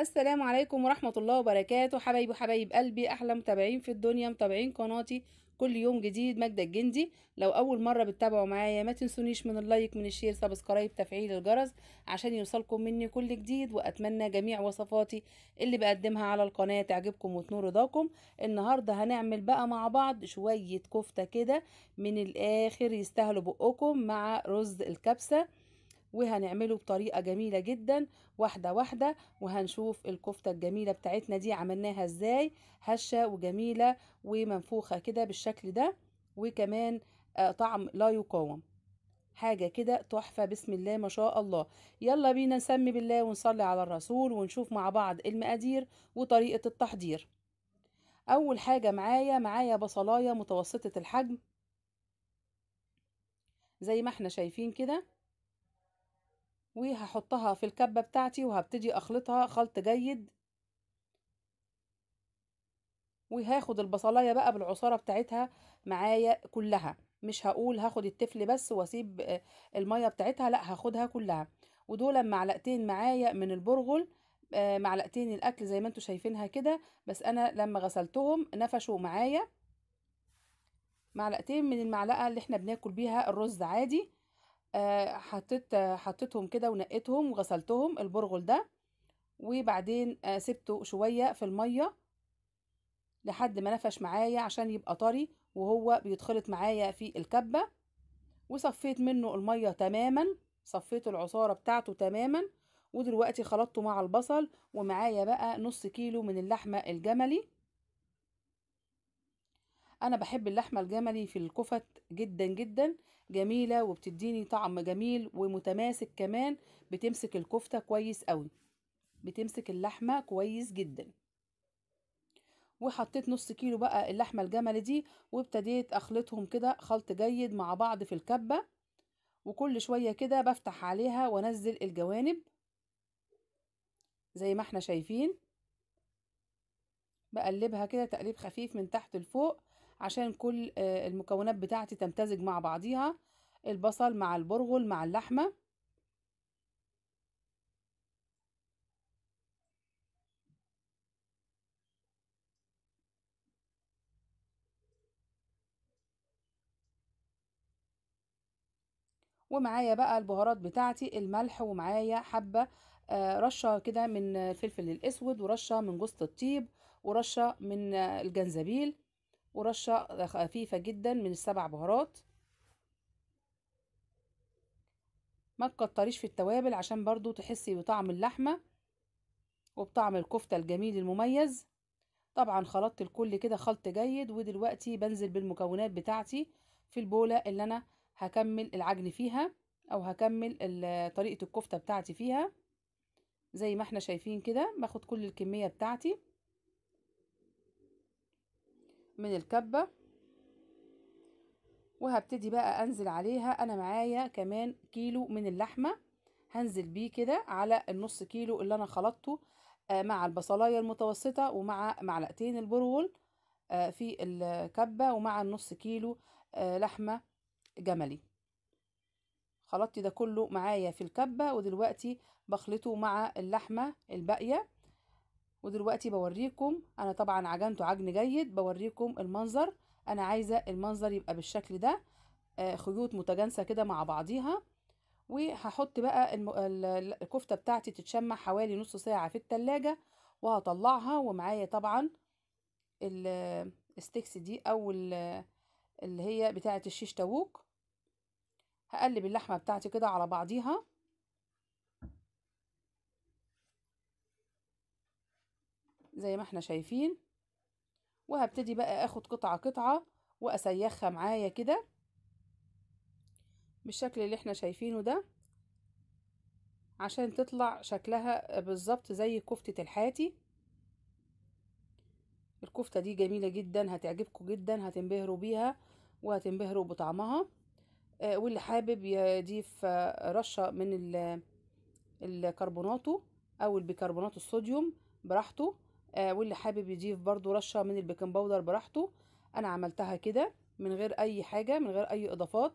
السلام عليكم ورحمة الله وبركاته حبايبي وحبايب قلبي أحلى متابعين في الدنيا متابعين قناتي كل يوم جديد ماجدة الجندي لو أول مرة بتتابعوا معايا ما تنسونيش من اللايك من الشير سبسكرايب تفعيل الجرس عشان يوصلكم مني كل جديد وأتمنى جميع وصفاتي اللي بقدمها على القناة تعجبكم وتنور رضاكم النهاردة هنعمل بقى مع بعض شوية كفتة كده من الآخر يستاهلوا بقكم مع رز الكبسة وهنعمله بطريقة جميلة جدا واحدة واحدة وهنشوف الكفتة الجميلة بتاعتنا دي عملناها ازاي هشة وجميلة ومنفوخة كده بالشكل ده وكمان آه، طعم لا يقاوم حاجة كده تحفة بسم الله ما شاء الله يلا بينا نسمي بالله ونصلي على الرسول ونشوف مع بعض المقادير وطريقة التحضير أول حاجة معايا معايا بصلاية متوسطة الحجم زي ما احنا شايفين كده وهحطها في الكبة بتاعتي وهبتدي اخلطها خلط جيد وهاخد البصلايه بقى بالعصاره بتاعتها معايا كلها مش هقول هاخد التفل بس واسيب آه، الميه بتاعتها لا هاخدها كلها ودول معلقتين معايا من البرغل آه، معلقتين الاكل زي ما انتم شايفينها كده بس انا لما غسلتهم نفشوا معايا معلقتين من المعلقه اللي احنا بناكل بيها الرز عادي آه، حطيت حطيتهم كده ونقيتهم وغسلتهم البرغل ده وبعدين آه، سبته شويه في الميه لحد ما نفش معايا عشان يبقى طري وهو بيتخلط معايا في الكبه وصفيت منه الميه تماما صفيت العصاره بتاعته تماما ودلوقتي خلطته مع البصل ومعايا بقى نص كيلو من اللحمه الجملي انا بحب اللحمه الجملي في الكفت جدا جدا جميله وبتديني طعم جميل ومتماسك كمان بتمسك الكفته كويس قوي بتمسك اللحمه كويس جدا وحطيت نص كيلو بقى اللحمه الجملي دي وابتديت اخلطهم كده خلط جيد مع بعض في الكبه وكل شويه كده بفتح عليها وانزل الجوانب زي ما احنا شايفين بقلبها كده تقليب خفيف من تحت لفوق عشان كل آه، المكونات بتاعتي تمتزج مع بعضيها البصل مع البرغل مع اللحمة ومعايا بقى البهارات بتاعتي الملح ومعايا حبة آه، رشة كده من الفلفل الأسود ورشة من جوزة الطيب ورشة من آه، الجنزبيل ورشة خفيفة جدا من السبع بهارات ما تكتريش في التوابل عشان برضو تحسي بطعم اللحمة وبطعم الكفتة الجميل المميز طبعا خلطت الكل كده خلط جيد ودلوقتي بنزل بالمكونات بتاعتي في البولة اللي انا هكمل العجن فيها او هكمل طريقة الكفتة بتاعتي فيها زي ما احنا شايفين كده باخد كل الكمية بتاعتي من الكبة وهبتدي بقى انزل عليها انا معايا كمان كيلو من اللحمة هنزل بيه كده على النص كيلو اللي انا خلطته آه، مع البصلاية المتوسطة ومع معلقتين البرول آه، في الكبة ومع النص كيلو آه، لحمة جملي خلطت ده كله معايا في الكبة ودلوقتي بخلطه مع اللحمة الباقية ودلوقتي بوريكم انا طبعا عجنته عجن جيد بوريكم المنظر انا عايزه المنظر يبقى بالشكل ده آه، خيوط متجانسه كده مع بعضيها وهحط بقى الكفته بتاعتي تتشمع حوالي نص ساعه في التلاجة وهطلعها ومعايا طبعا الستيكس دي او اللي هي بتاعه الشيش تاووك هقلب اللحمه بتاعتي كده على بعضيها زي ما احنا شايفين وهبتدي بقى اخد قطعة قطعة واسيخها معايا كده بالشكل اللي احنا شايفينه ده عشان تطلع شكلها بالظبط زي كفتة الحاتي الكفتة دي جميلة جدا هتعجبكم جدا هتنبهروا بيها وهتنبهروا بطعمها آه، واللي حابب يضيف آه، رشة من الكربوناتو او البيكربونات الصوديوم براحته آه واللي حابب يضيف برضو رشه من البيكنج باودر براحته انا عملتها كده من غير اي حاجه من غير اي اضافات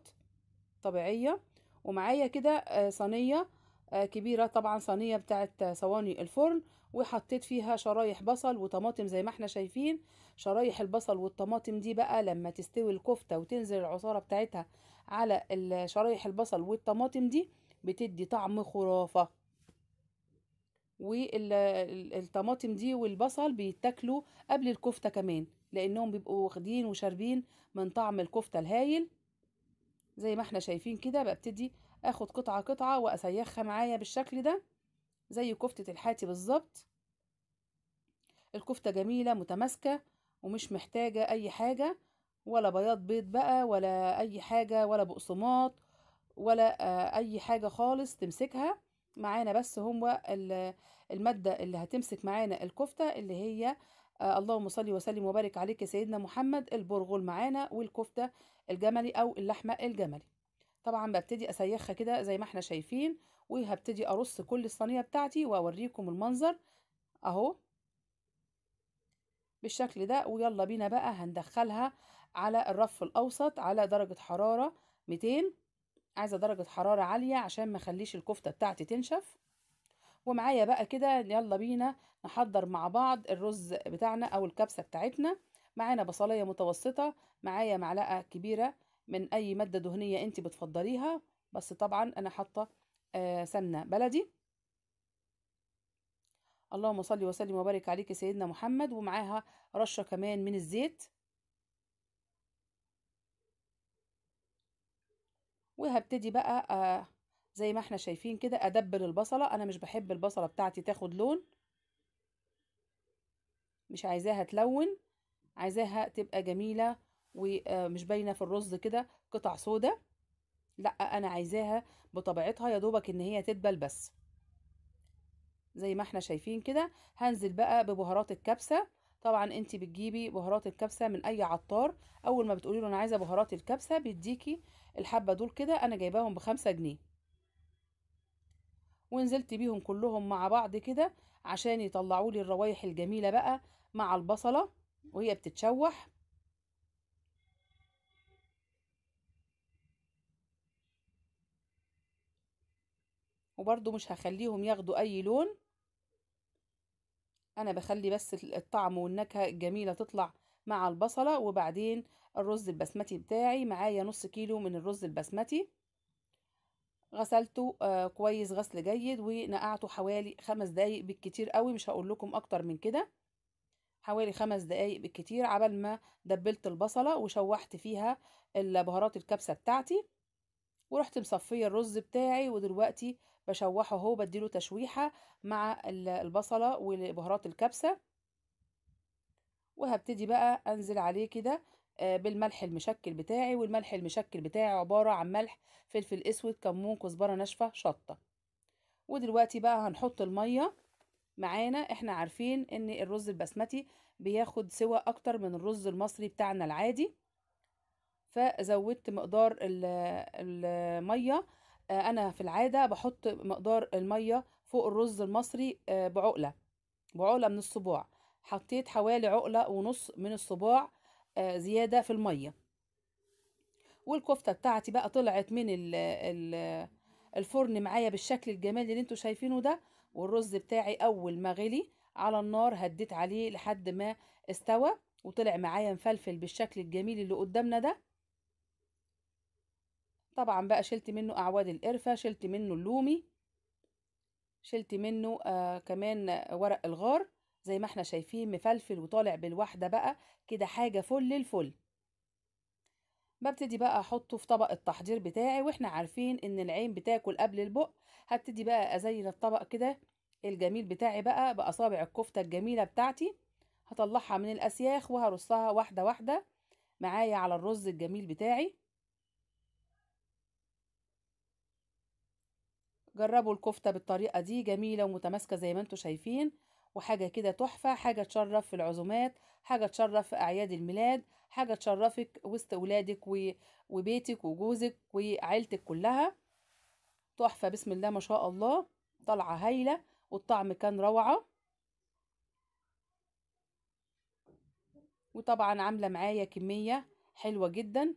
طبيعيه ومعايا كده آه صينيه آه كبيره طبعا صينيه بتاعت صواني الفرن وحطيت فيها شرايح بصل وطماطم زي ما احنا شايفين شرايح البصل والطماطم دي بقى لما تستوي الكفته وتنزل العصاره بتاعتها على شرايح البصل والطماطم دي بتدي طعم خرافه والطماطم دي والبصل بيتاكلوا قبل الكفته كمان لانهم بيبقوا واخدين وشاربين من طعم الكفته الهايل زي ما احنا شايفين كده ببتدي اخد قطعه قطعه واسيخها معايا بالشكل ده زي كفته الحاتي بالظبط الكفته جميله متماسكه ومش محتاجه اي حاجه ولا بياض بيض بقى ولا اي حاجه ولا بقسماط ولا آه، اي حاجه خالص تمسكها معانا بس هو المادة اللي هتمسك معانا الكفتة اللي هي آه، اللهم صل وسلم وبارك عليك يا سيدنا محمد البرغل معانا والكفتة الجملي أو اللحمة الجملي طبعا ببتدي أسيخها كده زي ما احنا شايفين وهبتدي أرص كل الصينية بتاعتي وأوريكم المنظر أهو بالشكل ده ويلا بينا بقى هندخلها على الرف الأوسط على درجة حرارة 200 عايزه درجه حراره عاليه عشان ما خليش الكفته بتاعتي تنشف ومعايا بقى كده يلا بينا نحضر مع بعض الرز بتاعنا او الكبسه بتاعتنا معانا بصليه متوسطه معايا معلقه كبيره من اي ماده دهنيه انت بتفضليها بس طبعا انا حاطه آه، سمنه بلدي اللهم صل وسلم وبارك عليك سيدنا محمد ومعاها رشه كمان من الزيت وهبتدي بقى آه زي ما احنا شايفين كده ادبل البصلة انا مش بحب البصلة بتاعتي تاخد لون مش عايزاها تلون عايزاها تبقى جميلة ومش آه، باينة في الرز كده قطع سودة لا انا عايزاها بطبيعتها يا دوبك ان هي تدبل بس زي ما احنا شايفين كده هنزل بقى ببهارات الكبسة طبعا انت بتجيبي بهارات الكبسه من اي عطار اول ما بتقولي له انا عايزه بهارات الكبسه بيديكي الحبه دول كده انا جايباهم بخمسة جنيه ونزلت بيهم كلهم مع بعض كده عشان يطلعوا لي الروايح الجميله بقى مع البصله وهي بتتشوح وبرده مش هخليهم ياخدوا اي لون انا بخلي بس الطعم والنكهه الجميله تطلع مع البصله وبعدين الرز البسمتي بتاعي معايا نص كيلو من الرز البسمتي غسلته آه كويس غسل جيد ونقعته حوالي خمس دقايق بالكتير قوي مش هقول لكم اكتر من كده حوالي خمس دقايق بالكتير عبل ما دبلت البصله وشوحت فيها البهارات الكبسه بتاعتي ورحت مصفيه الرز بتاعي ودلوقتي بشوحه اهو بديله تشويحه مع البصله وبهارات الكبسه وهبتدي بقى انزل عليه كده آه، بالملح المشكل بتاعي والملح المشكل بتاعي عباره عن ملح فلفل اسود كمون كزبره ناشفه شطه ودلوقتي بقى هنحط الميه معانا احنا عارفين ان الرز البسمتي بياخد سوى اكتر من الرز المصري بتاعنا العادي فزودت مقدار الميه آه، انا في العاده بحط مقدار الميه فوق الرز المصري آه، بعقله بعقله من الصباع حطيت حوالي عقله ونص من الصباع آه، زياده في الميه والكفته بتاعتي بقى طلعت من الفرن معايا بالشكل الجمالي اللي انتوا شايفينه ده والرز بتاعي اول ما غلي على النار هديت عليه لحد ما استوى وطلع معايا مفلفل بالشكل الجميل اللي قدامنا ده طبعا بقى شلت منه اعواد القرفه شلت منه اللومي شلت منه آه كمان ورق الغار زي ما احنا شايفين مفلفل وطالع بالواحده بقى كده حاجه فل الفل ببتدي بقى احطه في طبق التحضير بتاعي واحنا عارفين ان العين بتاكل قبل البق هبتدي بقى ازين الطبق كده الجميل بتاعي بقى باصابع الكفته الجميله بتاعتي هطلعها من الاسياخ وهرصها واحده واحده معايا على الرز الجميل بتاعي جربوا الكفته بالطريقه دي جميله ومتماسكه زي ما انتم شايفين وحاجه كده تحفه حاجه تشرف في العزومات حاجه تشرف في اعياد الميلاد حاجه تشرفك وسط اولادك وبيتك وجوزك وعيلتك كلها تحفه بسم الله ما شاء الله طالعه هايله والطعم كان روعه وطبعا عامله معايا كميه حلوه جدا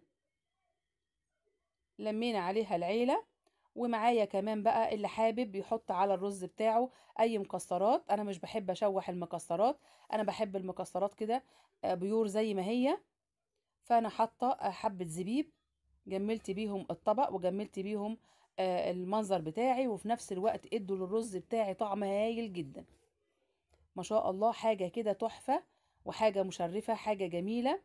لمينا عليها العيله ومعايا كمان بقى اللي حابب يحط على الرز بتاعه اي مكسرات انا مش بحب اشوح المكسرات انا بحب المكسرات كده آه، بيور زي ما هي فانا حاطه حبه زبيب جملت بيهم الطبق وجملت بيهم آه، المنظر بتاعي وفي نفس الوقت ادوا للرز بتاعي طعم هايل جدا ما شاء الله حاجه كده تحفه وحاجه مشرفه حاجه جميله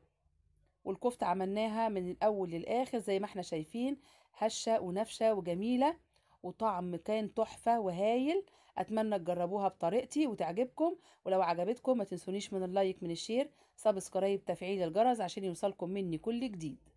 والكفته عملناها من الاول للاخر زي ما احنا شايفين هشة ونفشة وجميلة وطعم كان تحفة وهايل أتمنى تجربوها بطريقتي وتعجبكم ولو عجبتكم ما تنسونيش من اللايك من الشير سبسكرايب تفعيل الجرس عشان يوصلكم مني كل جديد